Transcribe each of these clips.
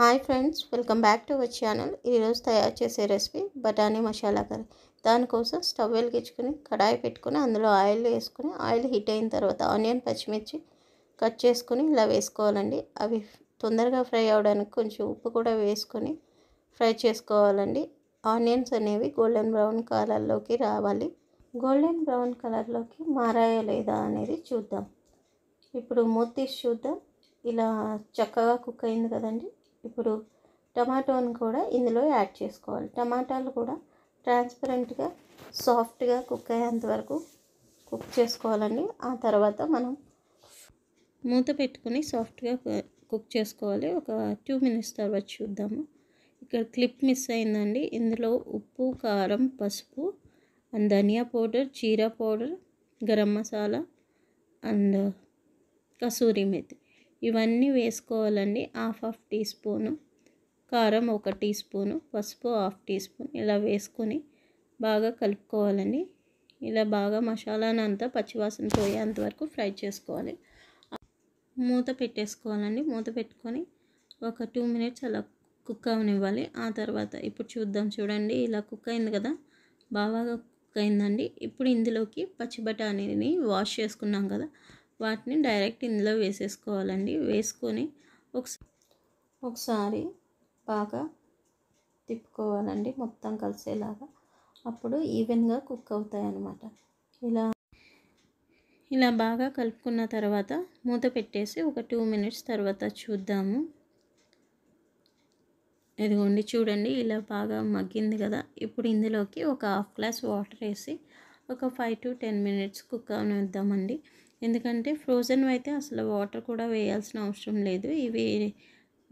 hi friends welcome back to our channel ఈరోజు తయారు చేసే రెసిపీ బఠానీ మసాలా కర్రీ దానికోసం స్టవ్ వెలిగించుకుని కడాయి పెట్టుకుని అందులో ఆయిల్ వేసుకుని ఆయిల్ హీట్ అయిన తర్వాత ఆనియన్ పచ్చిమిర్చి కట్ చేసుకుని ఇలా వేసుకోవాలండి అవి తొందరగా ఫ్రై అవడానికి కొంచెం ఉప్పు కూడా వేసుకొని ఫ్రై చేసుకోవాలండి ఆనియన్స్ అనేవి గోల్డెన్ బ్రౌన్ కలర్లోకి రావాలి గోల్డెన్ బ్రౌన్ కలర్లోకి మారాయా లేదా అనేది చూద్దాం ఇప్పుడు మూత తీసి చూద్దాం ఇలా చక్కగా కుక్ అయింది కదండి ఇప్పుడు టమాటోని కూడా ఇందులో యాడ్ చేసుకోవాలి టమాటాలు కూడా ట్రాన్స్పరెంట్గా సాఫ్ట్గా కుక్ అయ్యేంత వరకు కుక్ చేసుకోవాలండి ఆ తర్వాత మనం మూత పెట్టుకుని సాఫ్ట్గా కుక్ చేసుకోవాలి ఒక టూ మినిట్స్ తర్వాత చూద్దాము ఇక్కడ క్లిప్ మిస్ అయిందండి ఇందులో ఉప్పు కారం పసుపు అండ్ ధనియా పౌడర్ జీరా పౌడర్ గరం మసాలా అండ్ కసూరి మెతి ఇవన్నీ వేసుకోవాలండి హాఫ్ హాఫ్ టీ స్పూను కారం ఒక టీ స్పూను పసుపు హాఫ్ టీ స్పూన్ ఇలా వేసుకొని బాగా కలుపుకోవాలండి ఇలా బాగా మసాలాను అంతా పచ్చివాసన పోయేంత వరకు ఫ్రై చేసుకోవాలి మూత పెట్టేసుకోవాలండి మూత పెట్టుకొని ఒక టూ మినిట్స్ అలా కుక్ అవనివ్వాలి ఆ తర్వాత ఇప్పుడు చూద్దాం చూడండి ఇలా కుక్ అయింది కదా బాగా కుక్ అయిందండి ఇప్పుడు ఇందులోకి పచ్చి బఠానీని వాష్ చేసుకున్నాం కదా వాటిని డైరెక్ట్ ఇందులో వేసేసుకోవాలండి వేసుకొని ఒకసారి ఒకసారి బాగా తిప్పుకోవాలండి మొత్తం కలిసేలాగా అప్పుడు ఈవెన్గా కుక్ అవుతాయి అన్నమాట ఇలా ఇలా బాగా కలుపుకున్న తర్వాత మూత పెట్టేసి ఒక టూ మినిట్స్ తర్వాత చూద్దాము ఇదిగోండి చూడండి ఇలా బాగా మగ్గింది కదా ఇప్పుడు ఇందులోకి ఒక హాఫ్ గ్లాస్ వాటర్ వేసి ఒక five to ten minutes cook అవనిద్దామండి ఎందుకంటే ఫ్రోజన్ అయితే అసలు వాటర్ కూడా వేయాల్సిన అవసరం లేదు ఇవి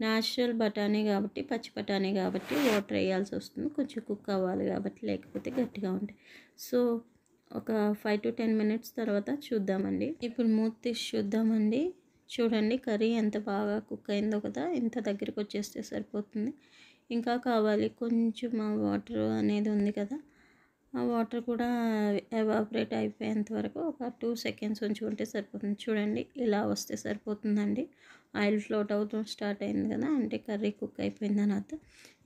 న్యాచురల్ బఠానీ కాబట్టి పచ్చి బఠానీ కాబట్టి వాటర్ వేయాల్సి వస్తుంది కొంచెం కుక్ అవ్వాలి కాబట్టి లేకపోతే గట్టిగా ఉంటాయి సో ఒక ఫైవ్ టు టెన్ మినిట్స్ తర్వాత చూద్దామండి ఇప్పుడు మూత్ తీసి చూద్దామండి చూడండి కర్రీ ఎంత బాగా కుక్ అయిందో కదా ఇంత దగ్గరికి వచ్చేస్తే సరిపోతుంది ఇంకా కావాలి కొంచెం వాటర్ అనేది ఉంది కదా ఆ వాటర్ కూడా ఎవాపరేట్ అయిపోయేంత వరకు ఒక టూ సెకండ్స్ ఉంచి ఉంటే సరిపోతుంది చూడండి ఇలా వస్తే సరిపోతుందండి ఆయిల్ ఫ్లోట్ అవుతూ స్టార్ట్ అయింది కదా అంటే కర్రీ కుక్ అయిపోయింది అనర్థం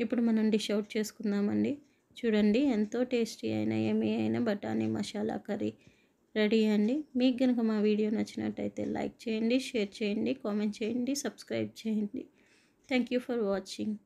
ఇప్పుడు మనం డిష్ అవుట్ చేసుకుందామండి చూడండి ఎంతో టేస్టీ అయినా ఏమీ అయినా బఠానీ మసాలా కర్రీ రెడీ అండి మీకు కనుక మా వీడియో నచ్చినట్టయితే లైక్ చేయండి షేర్ చేయండి కామెంట్ చేయండి సబ్స్క్రైబ్ చేయండి థ్యాంక్ యూ ఫర్ వాచింగ్